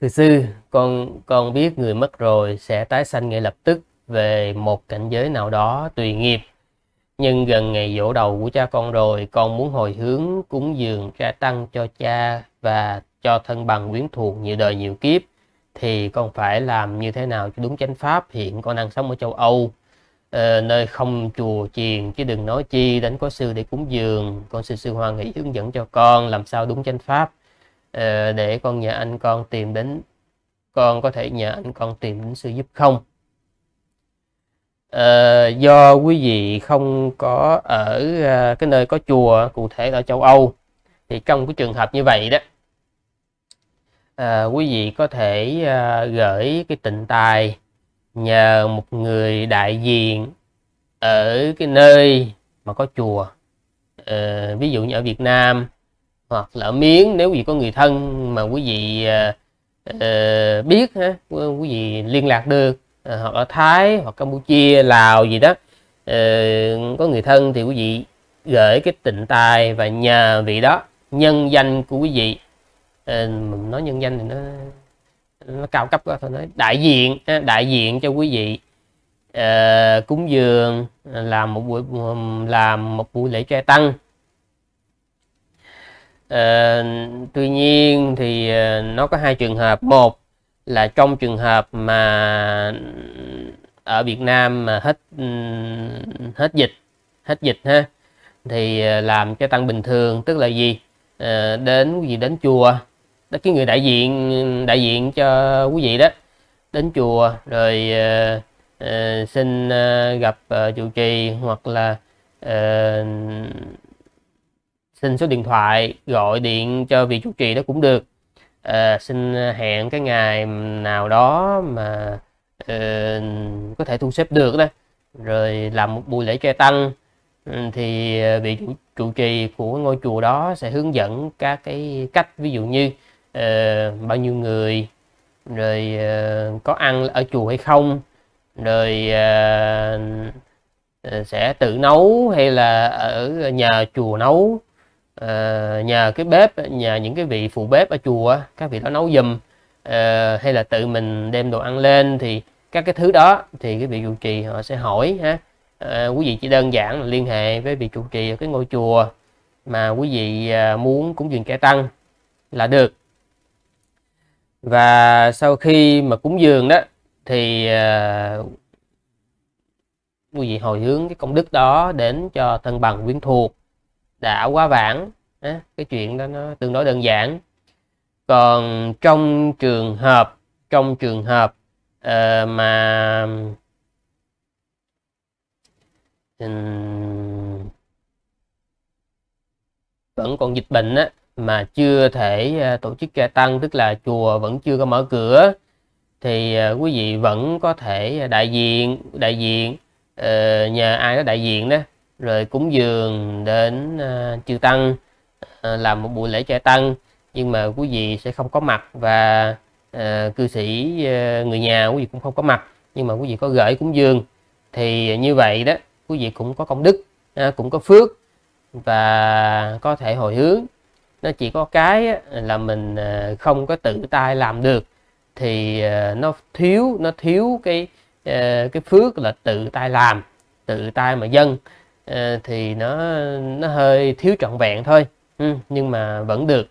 Thưa sư, con con biết người mất rồi sẽ tái sanh ngay lập tức về một cảnh giới nào đó tùy nghiệp. Nhưng gần ngày dỗ đầu của cha con rồi, con muốn hồi hướng cúng dường ra tăng cho cha và cho thân bằng quyến thuộc nhiều đời nhiều kiếp thì con phải làm như thế nào cho đúng chánh pháp hiện con đang sống ở châu Âu ờ, nơi không chùa chiền chứ đừng nói chi đến có sư để cúng dường con xin sư hoàng hỷ hướng dẫn cho con làm sao đúng chánh pháp Ờ, để con nhờ anh con tìm đến con có thể nhờ anh con tìm đến sự giúp không à, do quý vị không có ở ờ, cái nơi có chùa cụ thể ở châu Âu thì trong cái trường hợp như vậy đó à, quý vị có thể gửi cái tịnh tài nhờ một người đại diện ở cái nơi mà có chùa à, ví dụ như ở Việt Nam hoặc là miếng nếu gì có người thân mà quý vị uh, biết ha, quý vị liên lạc được à, hoặc ở Thái hoặc Campuchia Lào gì đó uh, có người thân thì quý vị gửi cái tịnh tài và nhờ vị đó nhân danh của quý vị uh, nói nhân danh thì nó nó cao cấp quá thôi nói đại diện đại diện cho quý vị uh, cúng dường làm một buổi làm một buổi lễ trai tăng Ờ, tuy nhiên thì ờ, nó có hai trường hợp một là trong trường hợp mà ở Việt Nam mà hết ừ, hết dịch hết dịch ha thì ờ, làm cho tăng bình thường tức là gì à, đến gì đến chùa đó cái người đại diện đại diện cho quý vị đó đến chùa rồi uh, uh, xin uh, gặp uh, trụ trì hoặc là uh, xin số điện thoại gọi điện cho vị chủ trì đó cũng được à, xin hẹn cái ngày nào đó mà uh, có thể thu xếp được đó rồi làm một buổi lễ tre tăng ừ, thì ờ, vị chủ, chủ trì của ngôi chùa đó sẽ hướng dẫn các cái cách ví dụ như uh, bao nhiêu người rồi uh, có ăn ở chùa hay không rồi uh, sẽ tự nấu hay là ở nhờ chùa nấu Ờ, nhà cái bếp nhà những cái vị phụ bếp ở chùa các vị đó nấu dùm à, ờ, hay là tự mình đem đồ ăn lên thì các cái thứ đó thì cái vị trụ trì họ sẽ hỏi ha à, quý vị chỉ đơn giản là liên hệ với vị trụ trì ở cái ngôi chùa mà quý vị à, muốn cúng dường kẻ tăng là được và sau khi mà cúng dường đó thì uh, quý vị hồi hướng cái công đức đó đến cho thân bằng quyến thuộc đã quá vãng cái chuyện đó nó tương đối đơn giản còn trong trường hợp trong trường hợp ờ, mà vẫn còn dịch bệnh á, mà chưa thể ờ, tổ chức ca tăng tức là chùa vẫn chưa có mở cửa thì ờ, quý vị vẫn có thể đại diện đại diện nhờ ai đó đại diện đó rồi cúng dường đến uh, chư tăng uh, làm một buổi lễ trai tăng nhưng mà quý vị sẽ không có mặt và uh, cư sĩ uh, người nhà quý vị cũng không có mặt nhưng mà quý vị có gửi cúng dường thì như vậy đó quý vị cũng có công đức uh, cũng có phước và có thể hồi hướng nó chỉ có cái là mình không có tự tay làm được thì nó thiếu nó thiếu cái cái phước là tự tay làm tự tay mà dâng Ờ, thì nó nó hơi thiếu trọn vẹn thôi ừ, nhưng mà vẫn được